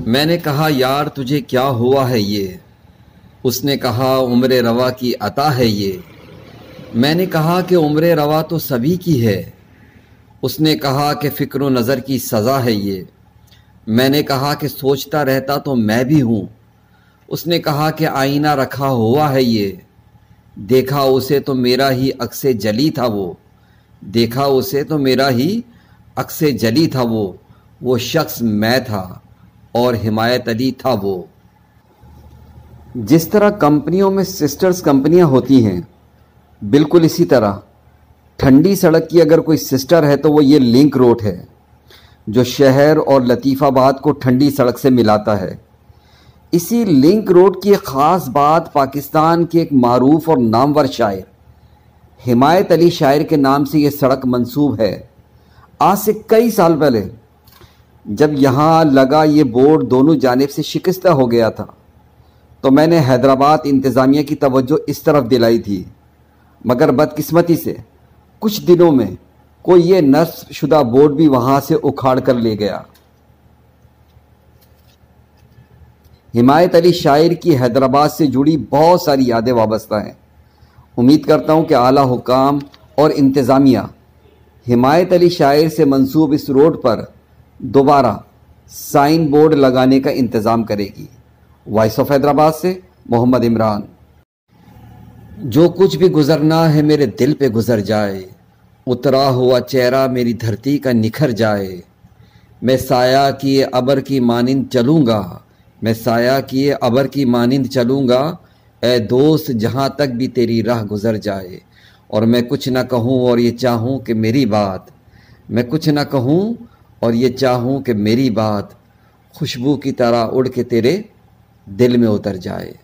मैंने कहा यार तुझे क्या हुआ है ये उसने कहा उम्र रवा की अता है ये मैंने कहा कि उम्र रवा तो सभी की है उसने कहा कि फ़िक्र नज़र की सज़ा है ये मैंने कहा कि सोचता रहता तो मैं भी हूँ उसने कहा कि आईना रखा हुआ है ये देखा उसे तो मेरा ही अक्स जली था वो देखा उसे तो मेरा ही अक्स जली था वो वो शख्स मैं था और हिमायत अली था वो जिस तरह कंपनियों में सिस्टर्स कंपनियां होती हैं बिल्कुल इसी तरह ठंडी सड़क की अगर कोई सिस्टर है तो वो ये लिंक रोड है जो शहर और लतीफ़ाबाद को ठंडी सड़क से मिलाता है इसी लिंक रोड की एक ख़ास बात पाकिस्तान के एक मरूफ और नामवर शायर हिमायत अली शायर के नाम से ये सड़क मंसूब है आज से कई साल पहले जब यहाँ लगा ये बोर्ड दोनों जानब से शिकस्त हो गया था तो मैंने हैदराबाद इंतज़ामिया की तवज्जो इस तरफ दिलाई थी मगर बदकस्मती से कुछ दिनों में कोई ये नस्ब शुदा बोर्ड भी वहाँ से उखाड़ कर ले गया हिमायत अली शायर की हैदराबाद से जुड़ी बहुत सारी यादें वाबस्ता हैं उम्मीद करता हूँ कि आला हुकाम और इंतज़ामिया हिमायत अली शायर से मंसूब इस रोड पर दोबारा साइन बोर्ड लगाने का इंतज़ाम करेगी वॉइस ऑफ हैदराबाद से मोहम्मद इमरान जो कुछ भी गुजरना है मेरे दिल पे गुजर जाए उतरा हुआ चेहरा मेरी धरती का निखर जाए मैं साया किए अबर की मानिंद चलूँगा मैं साया किए अबर की मानिंद चलूँगा ए दोस्त जहाँ तक भी तेरी राह गुजर जाए और मैं कुछ ना कहूँ और ये चाहूँ कि मेरी बात मैं कुछ ना कहूँ और ये चाहूँ कि मेरी बात खुशबू की तरह उड़ के तेरे दिल में उतर जाए